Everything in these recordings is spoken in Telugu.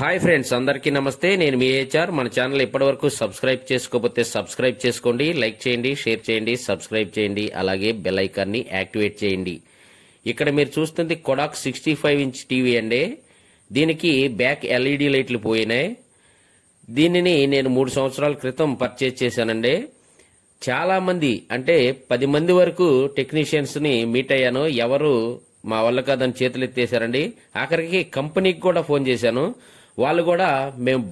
హాయ్ ఫ్రెండ్స్ అందరికీ నమస్తే నేను మీ హెచ్ఆర్ మన ఛానల్ ఇప్పటివరకు సబ్స్క్రైబ్ చేసుకోకపోతే సబ్స్క్రైబ్ చేసుకోండి లైక్ చేయండి షేర్ చేయండి సబ్స్క్రైబ్ చేయండి అలాగే బెల్ ఐకాన్ని యాక్టివేట్ చేయండి ఇక్కడ మీరు చూస్తుంది Kodak sixty five inch TV అండి దీనికి బ్యాక్ ఎల్ఈడి లైట్లు పోయినాయి దీనిని నేను మూడు సంవత్సరాల క్రితం పర్చేజ్ చేశానండి చాలా మంది అంటే పది మంది వరకు టెక్నీషియన్స్ ని మీట్ అయ్యాను ఎవరు మా వల్ల కాదని చేతులు ఎత్తేసారండి ఆఖరికి కంపెనీకి కూడా ఫోన్ చేశాను వాళ్ళు కూడా మేము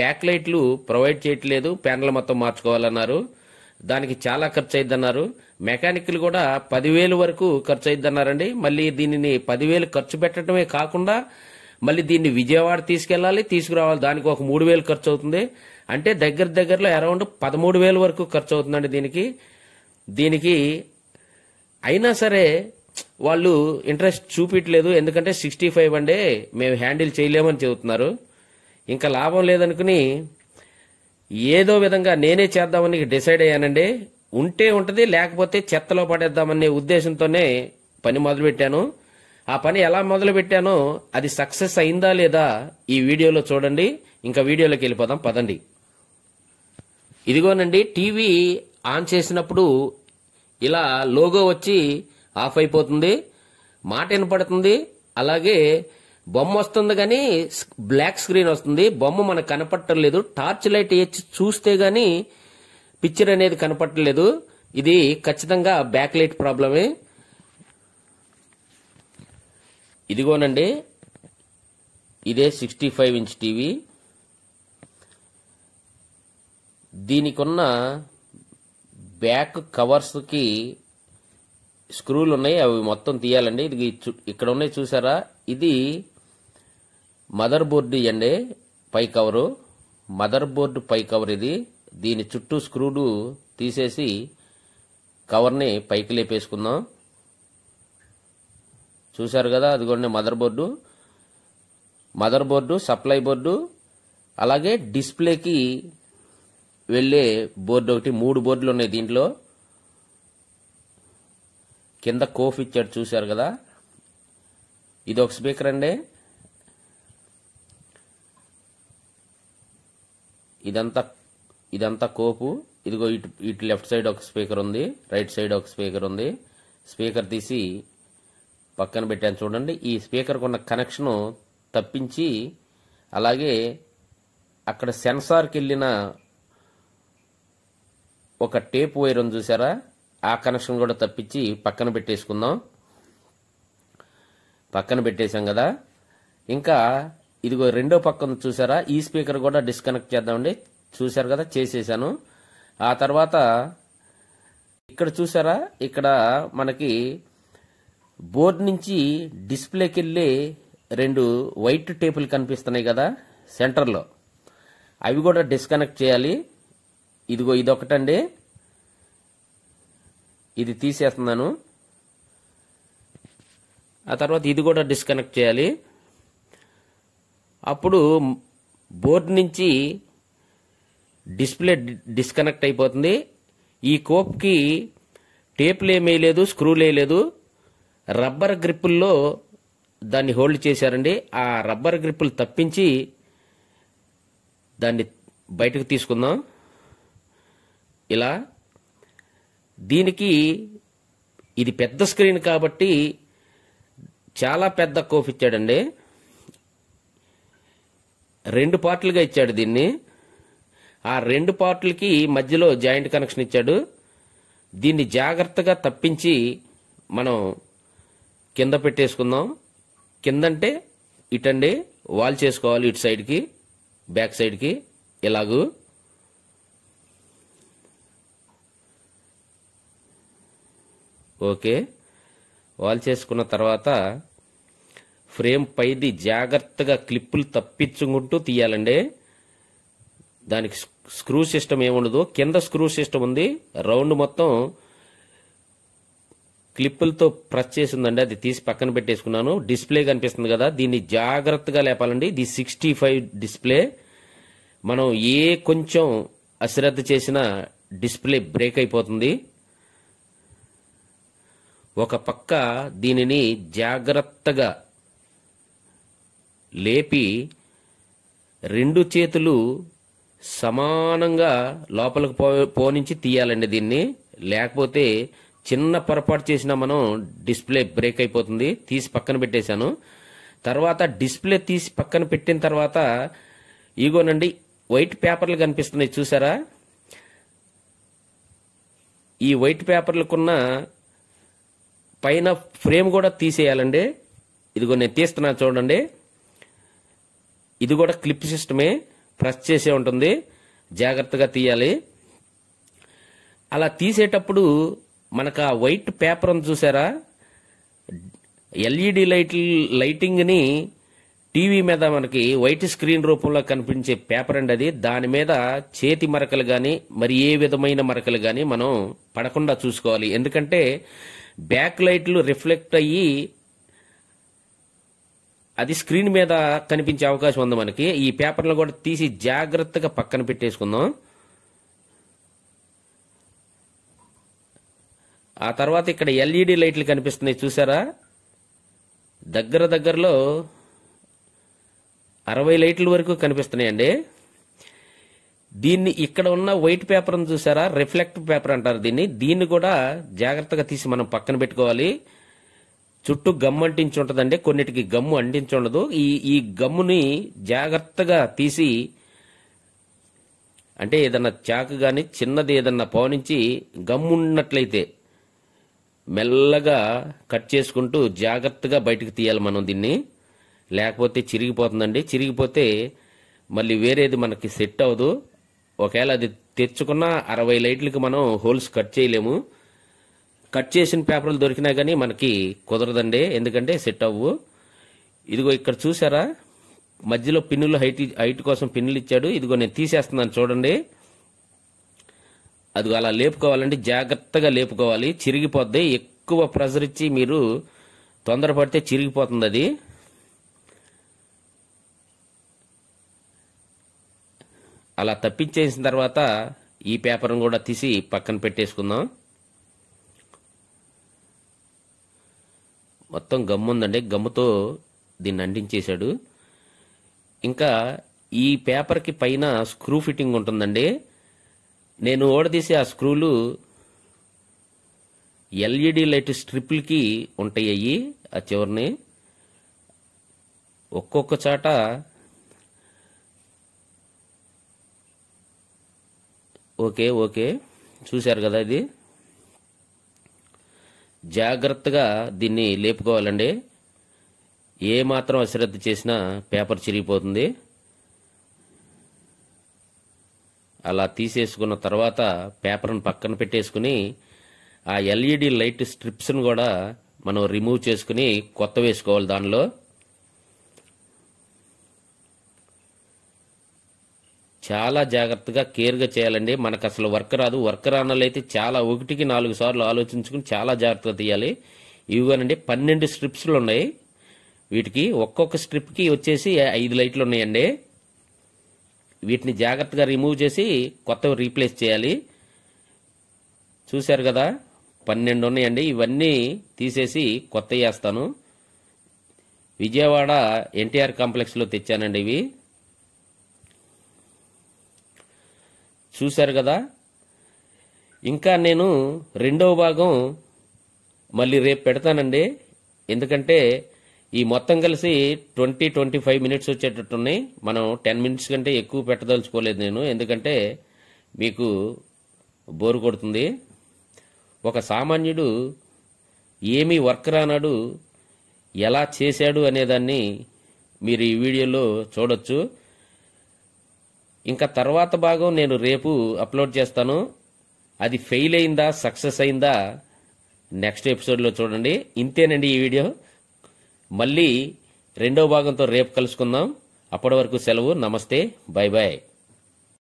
బ్యాక్ లైట్లు ప్రొవైడ్ చేయట్లేదు ప్యానల్ మొత్తం మార్చుకోవాలన్నారు దానికి చాలా ఖర్చు అయిద్దన్నారు మెకానిక్లు కూడా పదివేలు వరకు ఖర్చు అయిద్దన్నారండి మళ్ళీ దీనిని పదివేలు ఖర్చు పెట్టడమే కాకుండా మళ్ళీ దీన్ని విజయవాడ తీసుకెళ్లాలి తీసుకురావాలి దానికి ఒక మూడు వేలు ఖర్చు అవుతుంది అంటే దగ్గర దగ్గరలో అరౌండ్ పదమూడు వేలు వరకు ఖర్చు అవుతుందండి దీనికి దీనికి అయినా సరే వాళ్ళు ఇంట్రెస్ట్ చూపించలేదు ఎందుకంటే సిక్స్టీ ఫైవ్ అండే మేము హ్యాండిల్ చేయలేమని చెబుతున్నారు ఇంకా లాభం లేదనుకుని ఏదో విధంగా నేనే చేద్దామని డిసైడ్ అయ్యానండి ఉంటే ఉంటుంది లేకపోతే చెత్తలో పడేద్దామనే ఉద్దేశంతోనే పని మొదలుపెట్టాను ఆ పని ఎలా మొదలుపెట్టానో అది సక్సెస్ అయిందా లేదా ఈ వీడియోలో చూడండి ఇంకా వీడియోలోకి వెళ్ళిపోదాం పదండి ఇదిగోనండి టీవీ ఆన్ చేసినప్పుడు ఇలా లోగో వచ్చి ఆఫ్ అయిపోతుంది మాట వినపడుతుంది అలాగే బొమ్మ వస్తుంది కానీ బ్లాక్ స్క్రీన్ వస్తుంది బొమ్మ మనకు కనపట్టలేదు టార్చ్ లైట్ ఇచ్చి చూస్తే గాని పిక్చర్ అనేది కనపట్టలేదు ఇది ఖచ్చితంగా బ్యాక్ లైట్ ప్రాబ్లమే ఇదిగోనండి ఇదే సిక్స్టీ ఫైవ్ ఇంచ్ టీవీ దీనికున్న బ్యాక్ కవర్స్కి స్క్రూలు ఉన్నాయి అవి మొత్తం తీయాలండి ఇది ఇక్కడ ఉన్నాయి చూసారా ఇది మదర్ బోర్డు ఇవ్వండి పై కవరు మదర్ బోర్డు పై కవర్ ఇది దీని చుట్టూ స్క్రూడు తీసేసి కవర్ని పైకి లేపేసుకుందాం చూశారు కదా అదిగోండి mother board mother board supply board అలాగే డిస్ప్లేకి వెళ్ళే బోర్డు ఒకటి మూడు బోర్డులు ఉన్నాయి దీంట్లో కింద కోఫ్ ఇచ్చాడు చూశారు కదా ఇది ఒక స్పీకర్ అండి ఇదంతా ఇదంతా కోపు ఇదిగో ఇటు ఇటు లెఫ్ట్ సైడ్ ఒక స్పీకర్ ఉంది రైట్ సైడ్ ఒక స్పీకర్ ఉంది స్పీకర్ తీసి పక్కన పెట్టాను చూడండి ఈ స్పీకర్కు ఉన్న కనెక్షను తప్పించి అలాగే అక్కడ సెన్సార్కి వెళ్ళిన ఒక టేప్ వైర్ ఉంది చూసారా ఆ కనెక్షన్ కూడా తప్పించి పక్కన పెట్టేసుకుందాం పక్కన పెట్టేశాం కదా ఇంకా ఇదిగో రెండో పక్కన చూసారా ఈ స్పీకర్ కూడా డిస్కనెక్ట్ చేద్దామండి చూసారు కదా చేసేసాను ఆ తర్వాత ఇక్కడ చూసారా ఇక్కడ మనకి బోర్డ్ నుంచి డిస్ప్లేకి వెళ్ళి రెండు వైట్ టేపులు కనిపిస్తున్నాయి కదా సెంటర్లో అవి కూడా డిస్కనెక్ట్ చేయాలి ఇదిగో ఇదొకటండి ఇది తీసేస్తున్నాను ఆ తర్వాత ఇది కూడా డిస్కనెక్ట్ చేయాలి అప్పుడు బోర్డు నుంచి డిస్ప్లే డిస్కనెక్ట్ అయిపోతుంది ఈ కోప్కి టేపులు ఏమేయలేదు స్క్రూలు వేయలేదు రబ్బర్ గ్రిప్పుల్లో దాన్ని హోల్డ్ చేశారండి ఆ రబ్బర్ గ్రిప్పులు తప్పించి దాన్ని బయటకు తీసుకుందాం ఇలా దీనికి ఇది పెద్ద స్క్రీన్ కాబట్టి చాలా పెద్ద కోఫ్ ఇచ్చాడండి రెండు పార్ట్లుగా ఇచ్చాడు దీన్ని ఆ రెండు పార్ట్లకి మధ్యలో జాయింట్ కనెక్షన్ ఇచ్చాడు దీన్ని జాగ్రత్తగా తప్పించి మనం కింద పెట్టేసుకుందాం కిందంటే ఇటండి వాల్ చేసుకోవాలి ఇటు సైడ్కి బ్యాక్ సైడ్కి ఇలాగూ ఓకే వాల్ చేసుకున్న తర్వాత ఫ్రేమ్ పైది జాగ్రత్తగా క్లిప్పులు తప్పించుకుంటూ తీయాలండి దానికి స్క్రూ సిస్టమ్ ఏముండదు కింద స్క్రూ సిస్టమ్ ఉంది రౌండ్ మొత్తం క్లిప్పులతో ప్రెస్ చేసిందండి అది తీసి పక్కన పెట్టేసుకున్నాను డిస్ప్లే కనిపిస్తుంది కదా దీన్ని జాగ్రత్తగా లేపాలండి ఇది సిక్స్టీ ఫైవ్ డిస్ప్లే మనం ఏ కొంచెం అశ్రద్ధ చేసినా డిస్ప్లే బ్రేక్ అయిపోతుంది ఒక పక్క దీనిని జాగ్రత్తగా లేపి రెండు చేతులు సమానంగా లోపలికి పో పోనించి తీయాలండి దీన్ని లేకపోతే చిన్న పొరపాటు చేసినా మనం డిస్ప్లే బ్రేక్ అయిపోతుంది తీసి పక్కన పెట్టేశాను తర్వాత డిస్ప్లే తీసి పక్కన పెట్టిన తర్వాత ఇగోనండి వైట్ పేపర్లు కనిపిస్తున్నాయి చూసారా ఈ వైట్ పేపర్లకున్న పైన ఫ్రేమ్ కూడా తీసేయాలండి ఇదిగో నేను తీస్తున్నాను చూడండి ఇది కూడా క్లిప్ సిస్టమే ప్రెస్ చేసే ఉంటుంది జాగ్రత్తగా తీయాలి అలా తీసేటప్పుడు మనకు ఆ వైట్ పేపర్ ఉంది చూసారా ఎల్ఈడి లైట్ లైటింగ్ని టీవీ మీద మనకి వైట్ స్క్రీన్ రూపంలో కనిపించే పేపర్ అండి అది దాని మీద చేతి మరకలు కానీ మరి ఏ విధమైన మరకలు కానీ మనం పడకుండా చూసుకోవాలి ఎందుకంటే బ్యాక్ లైట్లు రిఫ్లెక్ట్ అయ్యి అది స్క్రీన్ మీద కనిపించే అవకాశం ఉంది మనకి ఈ పేపర్లు కూడా తీసి జాగ్రత్తగా పక్కన పెట్టేసుకుందాం ఆ తర్వాత ఇక్కడ ఎల్ఈడి లైట్లు కనిపిస్తున్నాయి చూసారా దగ్గర దగ్గరలో అరవై లైట్ల వరకు కనిపిస్తున్నాయండి దీన్ని ఇక్కడ ఉన్న వైట్ పేపర్ను చూసారా రిఫ్లెక్ట్ పేపర్ అంటారు దీన్ని దీన్ని కూడా జాగ్రత్తగా తీసి మనం పక్కన పెట్టుకోవాలి చుట్టూ గమ్ము అంటించుంటదండి కొన్నిటికి గమ్ము అంటించి ఉండదు ఈ ఈ గమ్ముని జాగ్రత్తగా తీసి అంటే ఏదన్నా చాకు కానీ చిన్నది ఏదన్నా పవనించి గమ్ము ఉన్నట్లయితే మెల్లగా కట్ చేసుకుంటూ జాగ్రత్తగా బయటకు తీయాలి మనం దీన్ని లేకపోతే చిరిగిపోతుందండి చిరిగిపోతే మళ్ళీ వేరేది మనకి సెట్ అవ్వదు ఒకవేళ అది తెచ్చుకున్న అరవై లైట్లకి మనం హోల్స్ కట్ చేయలేము కట్ చేసిన పేపర్లు దొరికినా కానీ మనకి కుదరదండి ఎందుకంటే సెట్ అవ్వు ఇదిగో ఇక్కడ చూసారా మధ్యలో పిన్నులు హైట్ హైట్ కోసం పిన్నులు ఇచ్చాడు ఇదిగో నేను తీసేస్తున్నాను చూడండి అది అలా లేపుకోవాలంటే జాగ్రత్తగా లేపుకోవాలి చిరిగిపోద్ది ఎక్కువ ప్రెషర్ ఇచ్చి మీరు తొందరపడితే చిరిగిపోతుంది అది అలా తప్పించేసిన తర్వాత ఈ పేపర్ను కూడా తీసి పక్కన పెట్టేసుకుందాం మొత్తం గమ్ము ఉందండి గమ్ముతో దీన్ని అంటించేశాడు ఇంకా ఈ పేపర్కి పైన స్క్రూ ఫిట్టింగ్ ఉంటుందండి నేను ఓడదీసే ఆ స్క్రూలు ఎల్ఈడి లైట్ స్ట్రిప్లకి ఉంటాయి అవి ఆ చివరిని ఒక్కొక్క చాట ఓకే ఓకే చూశారు కదా ఇది జాగ్రత్తగా దీన్ని లేపుకోవాలండి ఏ మాత్రం అశ్రద్ధ చేసినా పేపర్ చిరిగిపోతుంది అలా తీసేసుకున్న తర్వాత పేపర్ను పక్కన పెట్టేసుకుని ఆ ఎల్ఈడి లైట్ స్ట్రిప్స్ను కూడా మనం రిమూవ్ చేసుకుని కొత్త వేసుకోవాలి దానిలో చాలా జాగ్రత్తగా కేర్గా చేయాలండి మనకు అసలు వర్క్ రాదు వర్క్ రానాలైతే చాలా ఒకటికి నాలుగు సార్లు ఆలోచించుకుని చాలా జాగ్రత్తగా తీయాలి ఇవిగానండి పన్నెండు స్ట్రిప్స్లు ఉన్నాయి వీటికి ఒక్కొక్క స్ట్రిప్కి వచ్చేసి ఐదు లైట్లు ఉన్నాయండి వీటిని జాగ్రత్తగా రిమూవ్ చేసి కొత్తవి రీప్లేస్ చేయాలి చూశారు కదా పన్నెండు ఉన్నాయండి ఇవన్నీ తీసేసి కొత్త వేస్తాను విజయవాడ ఎన్టీఆర్ కాంప్లెక్స్లో తెచ్చానండి ఇవి చూశారు కదా ఇంకా నేను రెండవ భాగం మళ్ళీ రేపు పెడతానండి ఎందుకంటే ఈ మొత్తం కలిసి ట్వంటీ ట్వంటీ ఫైవ్ మినిట్స్ వచ్చేటట్టున్నాయి మనం టెన్ మినిట్స్ కంటే ఎక్కువ పెట్టదలుచుకోలేదు నేను ఎందుకంటే మీకు బోరు కొడుతుంది ఒక సామాన్యుడు ఏమీ వర్క్ రానాడు ఎలా చేశాడు అనేదాన్ని మీరు ఈ వీడియోలో చూడొచ్చు ఇంకా తర్వాత భాగం నేను రేపు అప్లోడ్ చేస్తాను అది ఫెయిల్ అయిందా సక్సెస్ అయిందా నెక్స్ట్ ఎపిసోడ్లో చూడండి ఇంతేనండి ఈ వీడియో మళ్ళీ రెండో భాగంతో రేపు కలుసుకుందాం అప్పటి వరకు సెలవు నమస్తే బాయ్ బాయ్